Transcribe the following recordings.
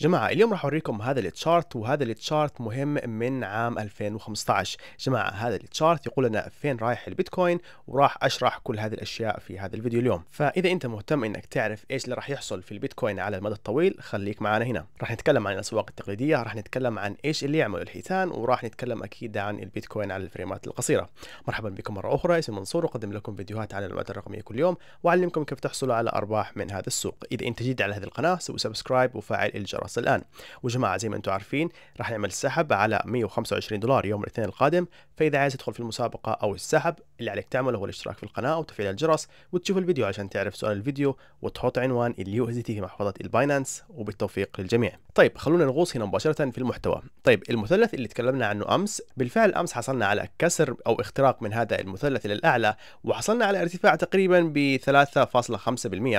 جماعة اليوم راح اوريكم هذا التشارت وهذا التشارت مهم من عام 2015 جماعة هذا التشارت يقول لنا فين رايح البيتكوين وراح اشرح كل هذه الاشياء في هذا الفيديو اليوم فاذا انت مهتم انك تعرف ايش اللي راح يحصل في البيتكوين على المدى الطويل خليك معنا هنا راح نتكلم عن الاسواق التقليدية راح نتكلم عن ايش اللي يعمل الحيتان وراح نتكلم اكيد عن البيتكوين على الفريمات القصيرة مرحبا بكم مرة اخرى اسمي منصور اقدم لكم فيديوهات عن المواد الرقمية كل يوم واعلمكم كيف تحصلوا على ارباح من هذا السوق اذا انت جديد على هذه القناة سوي سبسكرايب وفعل الجرس الفرص الآن وجماعة زي ما أنتم عارفين راح نعمل سحب على 125 دولار يوم الاثنين القادم فإذا عايز تدخل في المسابقة أو السحب اللي عليك تعمله هو الاشتراك في القناة وتفعيل الجرس وتشوف الفيديو عشان تعرف سؤال الفيديو وتحط عنوان اليو اس في محفظة الباينانس وبالتوفيق للجميع طيب خلونا نغوص هنا مباشرة في المحتوى طيب المثلث اللي تكلمنا عنه أمس بالفعل أمس حصلنا على كسر أو اختراق من هذا المثلث إلى الأعلى وحصلنا على ارتفاع تقريبا ب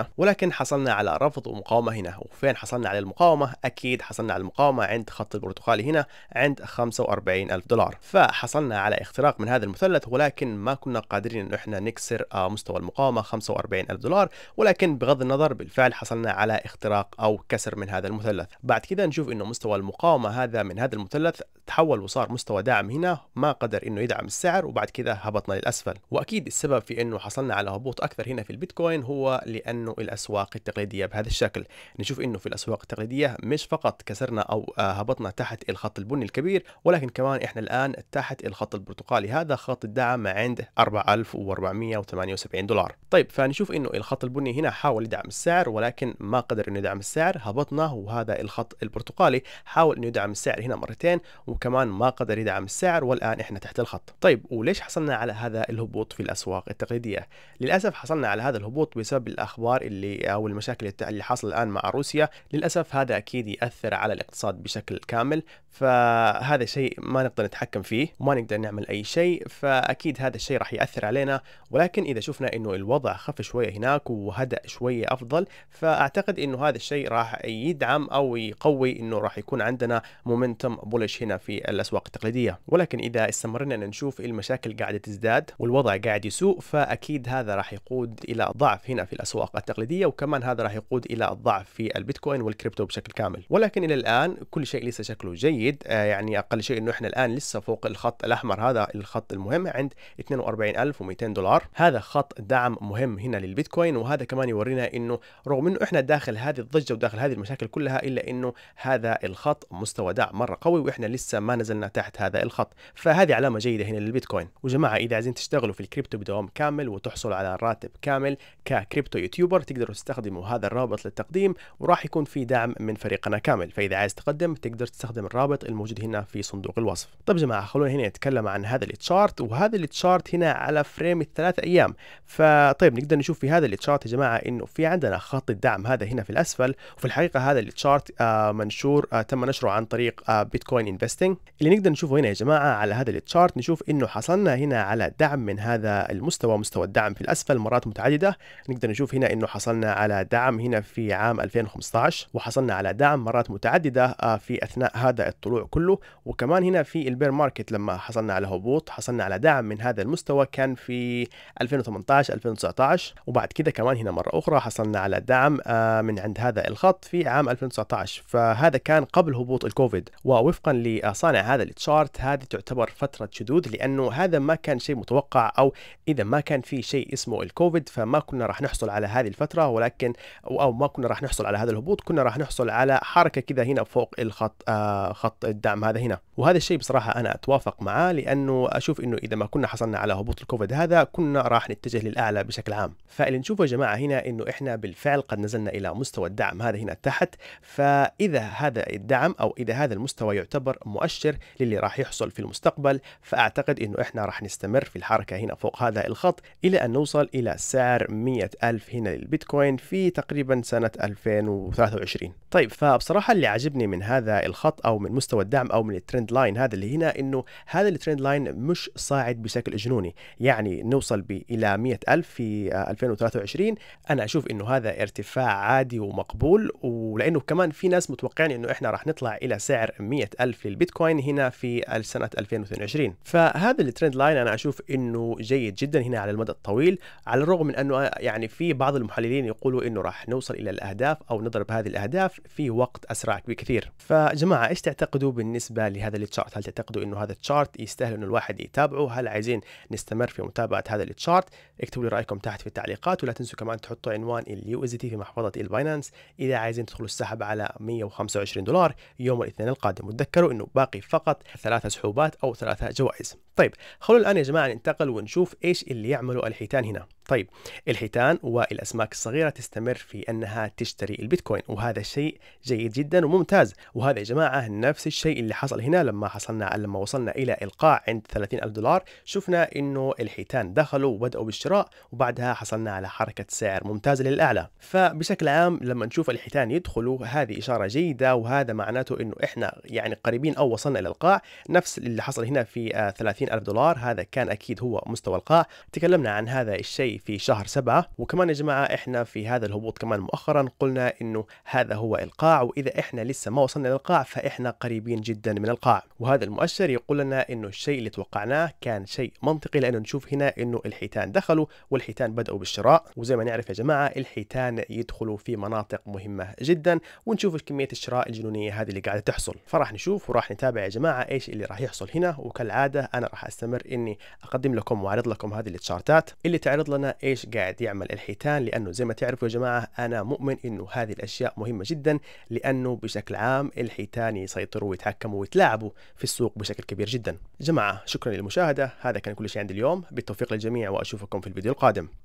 3.5% ولكن حصلنا على رفض ومقاومة هنا وفين حصلنا على المقاومة أكيد حصلنا على المقاومة عند خط البرتقالي هنا عند 45 ألف دولار فحصلنا على اختراق من هذا المثلث ولكن ما كنا قادرين أن احنا نكسر آه، مستوى المقاومة 45 ألف دولار ولكن بغض النظر بالفعل حصلنا على اختراق أو كسر من هذا المثلث بعد كذا نشوف أنه مستوى المقاومة هذا من هذا المثلث تحول وصار مستوى دعم هنا ما قدر أنه يدعم السعر وبعد كذا هبطنا للأسفل وأكيد السبب في أنه حصلنا على هبوط أكثر هنا في البيتكوين هو لأنه الأسواق التقليدية بهذا الشكل نشوف أنه في الأسواق التقليدية مش فقط كسرنا أو آه، هبطنا تحت الخط البني الكبير ولكن كمان إحنا الآن تحت الخط البرتقالي هذا خط الدعم عند 4478 دولار طيب فنشوف إنه الخط البني هنا حاول يدعم السعر ولكن ما قدر إنه يدعم السعر هبطنا وهذا الخط البرتقالي حاول إنه يدعم السعر هنا مرتين وكمان ما قدر يدعم السعر والآن إحنا تحت الخط طيب وليش حصلنا على هذا الهبوط في الأسواق التقليدية للأسف حصلنا على هذا الهبوط بسبب الأخبار اللي أو المشاكل اللي حصل الآن مع روسيا للأسف هذا أكيد اكيد ياثر على الاقتصاد بشكل كامل فهذا شيء ما نقدر نتحكم فيه وما نقدر نعمل اي شيء فاكيد هذا الشيء راح ياثر علينا ولكن اذا شفنا انه الوضع خف شويه هناك وهدا شويه افضل فاعتقد انه هذا الشيء راح يدعم او يقوي انه راح يكون عندنا مومنتم بولش هنا في الاسواق التقليديه ولكن اذا استمرنا نشوف المشاكل قاعده تزداد والوضع قاعد يسوء فاكيد هذا راح يقود الى ضعف هنا في الاسواق التقليديه وكمان هذا راح يقود الى ضعف في البيتكوين والكريبتو بشكل كامل بالكامل ولكن الى الان كل شيء لسه شكله جيد آه، يعني اقل شيء انه احنا الان لسه فوق الخط الاحمر هذا الخط المهم عند 42200 دولار هذا خط دعم مهم هنا للبيتكوين وهذا كمان يورينا انه رغم انه احنا داخل هذه الضجه وداخل هذه المشاكل كلها الا انه هذا الخط مستوى دعم مره قوي واحنا لسه ما نزلنا تحت هذا الخط فهذه علامه جيده هنا للبيتكوين وجماعه اذا عايزين تشتغلوا في الكريبتو بدوام كامل وتحصلوا على راتب كامل ككريبتو يوتيوبر تقدروا تستخدموا هذا الرابط للتقديم وراح يكون في دعم من فريق فريقنا كامل فاذا عايز تقدم تقدر تستخدم الرابط الموجود هنا في صندوق الوصف طب جماعه خلونا هنا نتكلم عن هذا التشارت وهذا التشارت هنا على فريم الثلاث ايام فطيب نقدر نشوف في هذا التشارت يا جماعه انه في عندنا خط الدعم هذا هنا في الاسفل وفي الحقيقه هذا التشارت آه، منشور آه، تم نشره عن طريق آه، بيتكوين انفستنج اللي نقدر نشوفه هنا يا جماعه على هذا التشارت نشوف انه حصلنا هنا على دعم من هذا المستوى مستوى الدعم في الاسفل مرات متعدده نقدر نشوف هنا انه حصلنا على دعم هنا في عام 2015 وحصلنا على دعم دعم مرات متعدده آه، في اثناء هذا الطلوع كله وكمان هنا في البير ماركت لما حصلنا على هبوط حصلنا على دعم من هذا المستوى كان في 2018 2019 وبعد كده كمان هنا مره اخرى حصلنا على دعم آه، من عند هذا الخط في عام 2019 فهذا كان قبل هبوط الكوفيد ووفقا لصانع هذا التشارت هذه تعتبر فتره شذوذ لانه هذا ما كان شيء متوقع او اذا ما كان في شيء اسمه الكوفيد فما كنا راح نحصل على هذه الفتره ولكن او ما كنا راح نحصل على هذا الهبوط كنا راح نحصل على حركه كذا هنا فوق الخط آه خط الدعم هذا هنا وهذا الشيء بصراحه انا اتوافق معاه لانه اشوف انه اذا ما كنا حصلنا على هبوط الكوفيد هذا كنا راح نتجه للاعلى بشكل عام فاللي نشوفه يا جماعه هنا انه احنا بالفعل قد نزلنا الى مستوى الدعم هذا هنا تحت فاذا هذا الدعم او اذا هذا المستوى يعتبر مؤشر للي راح يحصل في المستقبل فاعتقد انه احنا راح نستمر في الحركه هنا فوق هذا الخط الى ان نوصل الى سعر 100 ألف هنا للبيتكوين في تقريبا سنه 2023 طيب فبصراحه اللي عاجبني من هذا الخط او من مستوى الدعم او من الترند لاين هذا اللي هنا انه هذا الترند لاين مش صاعد بشكل جنوني يعني نوصل الى 100000 في 2023 آه، انا اشوف انه هذا ارتفاع عادي ومقبول ولانه كمان في ناس متوقعين انه احنا راح نطلع الى سعر 100000 للبيتكوين هنا في سنه 2022 فهذا الترند لاين انا اشوف انه جيد جدا هنا على المدى الطويل على الرغم من انه يعني في بعض المحللين يقولوا انه راح نوصل الى الاهداف او نضرب هذه الاهداف في في وقت اسرع بكثير فجماعه ايش تعتقدوا بالنسبه لهذا التشارت هل تعتقدوا انه هذا التشارت يستاهل انه الواحد يتابعه هل عايزين نستمر في متابعه هذا التشارت اكتبوا لي رايكم تحت في التعليقات ولا تنسوا كمان تحطوا عنوان اليو اس تي في محفظه الباينانس اذا عايزين تدخلوا السحب على 125 دولار يوم الاثنين القادم وتذكروا انه باقي فقط ثلاثه سحوبات او ثلاثه جوائز طيب خلونا الان يا جماعه ننتقل ونشوف ايش اللي يعمله الحيتان هنا طيب الحيتان والاسماك الصغيره تستمر في انها تشتري البيتكوين وهذا الشيء جيد جدا وممتاز وهذا يا جماعة نفس الشيء اللي حصل هنا لما حصلنا لما وصلنا إلى إلقاء عند 30 ألف دولار شفنا إنه الحيتان دخلوا وبدأوا بالشراء وبعدها حصلنا على حركة سعر ممتازة للأعلى فبشكل عام لما نشوف الحيتان يدخلوا هذه إشارة جيدة وهذا معناته إنه إحنا يعني قريبين أو وصلنا إلى القاع نفس اللي حصل هنا في 30 آه، ألف دولار هذا كان أكيد هو مستوى القاع تكلمنا عن هذا الشيء في شهر سبعة وكمان يا جماعة إحنا في هذا الهبوط كمان مؤخرا قلنا إنه هذا هو القاع وإذا إحنا لسه ما وصلنا للقاع فإحنا قريبين جدا من القاع وهذا المؤشر يقول لنا إنه الشيء اللي توقعناه كان شيء منطقي لأنه نشوف هنا إنه الحيتان دخلوا والحيتان بدأوا بالشراء وزي ما نعرف يا جماعة الحيتان يدخلوا في مناطق مهمة جدا ونشوف كمية الشراء الجنونية هذه اللي قاعدة تحصل فراح نشوف وراح نتابع يا جماعة إيش اللي راح يحصل هنا وكالعادة أنا راح أستمر إني أقدم لكم وأعرض لكم هذه التشارتات اللي تعرض لنا إيش قاعد يعمل الحيتان لأنه زي ما تعرفوا يا جماعة أنا مؤمن إنه هذه الأشياء مهمة جدا لأنه بشكل عام الحيتان يسيطروا ويتحكموا ويتلاعبوا في السوق بشكل كبير جدا جماعة شكرا للمشاهدة هذا كان كل شيء عند اليوم بالتوفيق للجميع وأشوفكم في الفيديو القادم